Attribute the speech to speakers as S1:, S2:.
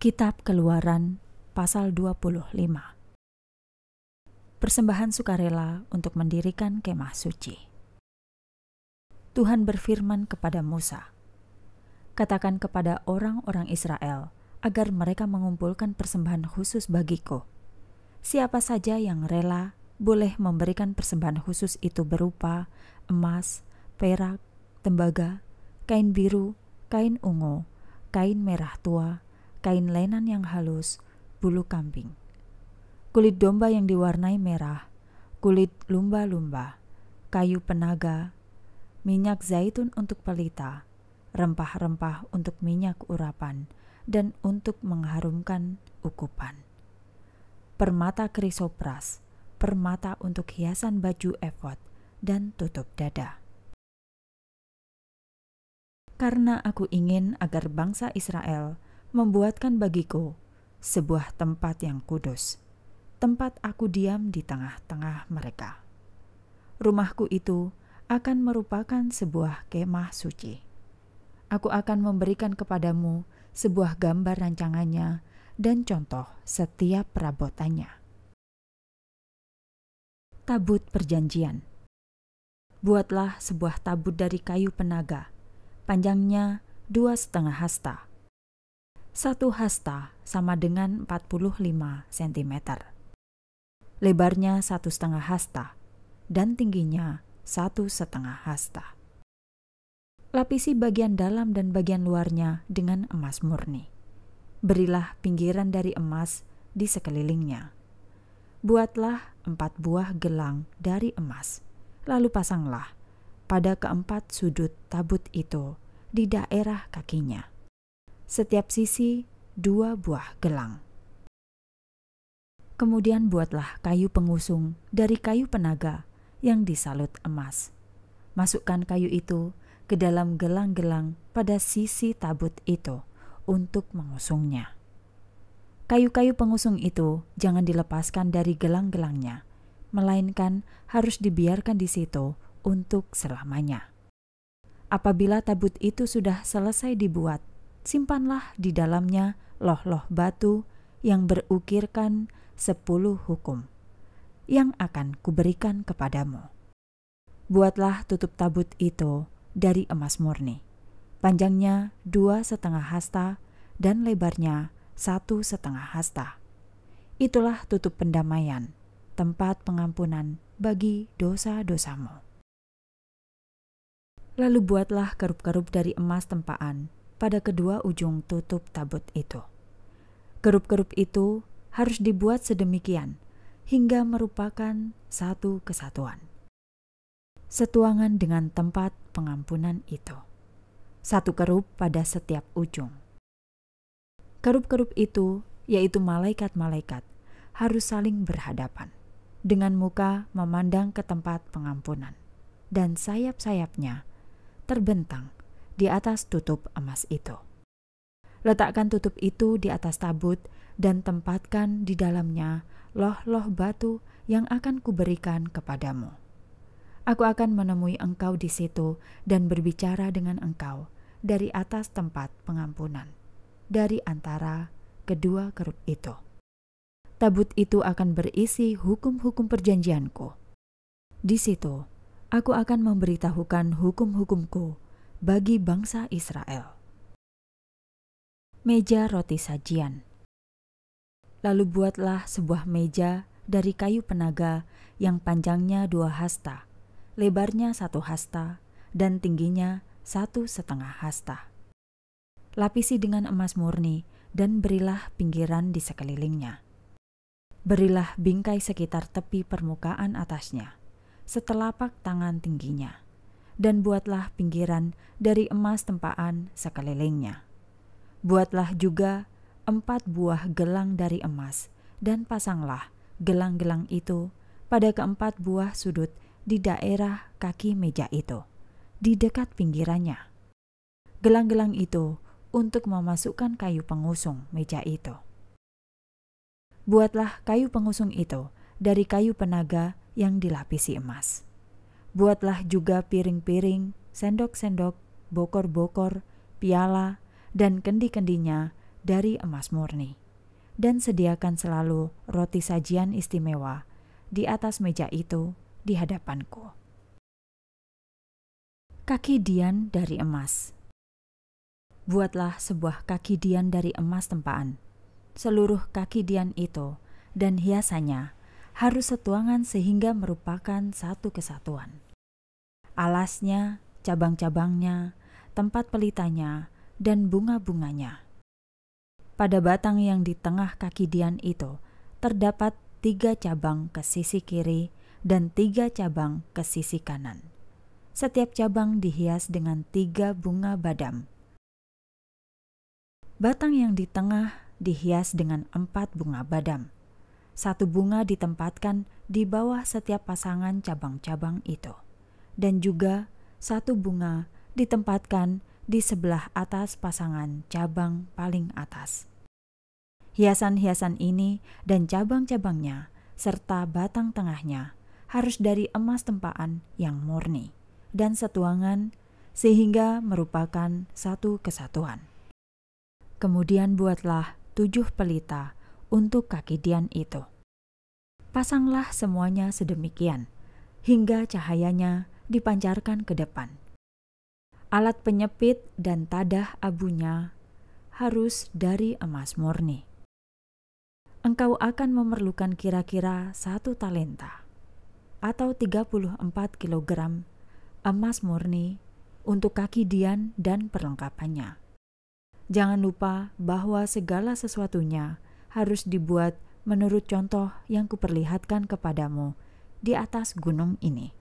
S1: Kitab Keluaran pasal 25. Persembahan sukarela untuk mendirikan kemah suci. Tuhan berfirman kepada Musa, "Katakan kepada orang-orang Israel agar mereka mengumpulkan persembahan khusus bagiku. Siapa saja yang rela boleh memberikan persembahan khusus itu berupa emas, perak, tembaga, kain biru, kain ungu, kain merah tua, kain lenan yang halus, bulu kambing, kulit domba yang diwarnai merah, kulit lumba-lumba, kayu penaga, minyak zaitun untuk pelita, rempah-rempah untuk minyak urapan, dan untuk mengharumkan ukupan. Permata krisopras, permata untuk hiasan baju efod, dan tutup dada karena aku ingin agar bangsa Israel membuatkan bagiku sebuah tempat yang kudus, tempat aku diam di tengah-tengah mereka. Rumahku itu akan merupakan sebuah kemah suci. Aku akan memberikan kepadamu sebuah gambar rancangannya dan contoh setiap perabotannya. Tabut Perjanjian Buatlah sebuah tabut dari kayu penaga, panjangnya dua setengah hasta, satu hasta sama dengan 45 cm. Lebarnya satu setengah hasta dan tingginya satu setengah hasta. Lapisi bagian dalam dan bagian luarnya dengan emas murni. Berilah pinggiran dari emas di sekelilingnya. Buatlah empat buah gelang dari emas, lalu pasanglah pada keempat sudut tabut itu di daerah kakinya setiap sisi dua buah gelang. Kemudian buatlah kayu pengusung dari kayu penaga yang disalut emas. Masukkan kayu itu ke dalam gelang-gelang pada sisi tabut itu untuk mengusungnya. Kayu-kayu pengusung itu jangan dilepaskan dari gelang-gelangnya, melainkan harus dibiarkan di situ untuk selamanya. Apabila tabut itu sudah selesai dibuat, simpanlah di dalamnya loh-loh batu yang berukirkan sepuluh hukum yang akan kuberikan kepadamu. Buatlah tutup tabut itu dari emas murni. Panjangnya dua setengah hasta dan lebarnya satu setengah hasta. Itulah tutup pendamaian, tempat pengampunan bagi dosa-dosamu. Lalu buatlah kerup-kerup dari emas tempaan pada kedua ujung tutup tabut itu. Kerup-kerup itu harus dibuat sedemikian hingga merupakan satu kesatuan. Setuangan dengan tempat pengampunan itu. Satu kerup pada setiap ujung. Kerup-kerup itu, yaitu malaikat-malaikat, harus saling berhadapan dengan muka memandang ke tempat pengampunan, dan sayap-sayapnya terbentang di atas tutup emas itu. Letakkan tutup itu di atas tabut dan tempatkan di dalamnya loh-loh batu yang akan kuberikan kepadamu. Aku akan menemui engkau di situ dan berbicara dengan engkau dari atas tempat pengampunan, dari antara kedua kerup itu. Tabut itu akan berisi hukum-hukum perjanjianku. Di situ, aku akan memberitahukan hukum-hukumku bagi bangsa Israel. Meja roti sajian. Lalu buatlah sebuah meja dari kayu penaga yang panjangnya dua hasta, lebarnya satu hasta, dan tingginya satu setengah hasta. Lapisi dengan emas murni dan berilah pinggiran di sekelilingnya. Berilah bingkai sekitar tepi permukaan atasnya, setelapak tangan tingginya dan buatlah pinggiran dari emas tempaan sekelilingnya. Buatlah juga empat buah gelang dari emas, dan pasanglah gelang-gelang itu pada keempat buah sudut di daerah kaki meja itu, di dekat pinggirannya. Gelang-gelang itu untuk memasukkan kayu pengusung meja itu. Buatlah kayu pengusung itu dari kayu penaga yang dilapisi emas. Buatlah juga piring-piring, sendok-sendok, bokor-bokor, piala, dan kendi-kendinya dari emas murni. Dan sediakan selalu roti sajian istimewa di atas meja itu di hadapanku. Kaki dian dari emas buatlah sebuah kaki dian dari emas tempaan. Seluruh kaki dian itu dan hiasannya harus setuangan sehingga merupakan satu kesatuan. Alasnya, cabang-cabangnya, tempat pelitanya, dan bunga-bunganya. Pada batang yang di tengah kaki Dian itu, terdapat tiga cabang ke sisi kiri dan tiga cabang ke sisi kanan. Setiap cabang dihias dengan tiga bunga badam. Batang yang di tengah dihias dengan empat bunga badam satu bunga ditempatkan di bawah setiap pasangan cabang-cabang itu, dan juga satu bunga ditempatkan di sebelah atas pasangan cabang paling atas. Hiasan-hiasan ini dan cabang-cabangnya, serta batang tengahnya, harus dari emas tempaan yang murni dan setuangan, sehingga merupakan satu kesatuan. Kemudian buatlah tujuh pelita untuk kaki dian itu. Pasanglah semuanya sedemikian, hingga cahayanya dipancarkan ke depan. Alat penyepit dan tadah abunya harus dari emas murni. Engkau akan memerlukan kira-kira satu talenta atau 34 kg emas murni untuk kaki dian dan perlengkapannya. Jangan lupa bahwa segala sesuatunya harus dibuat menurut contoh yang kuperlihatkan kepadamu di atas gunung ini.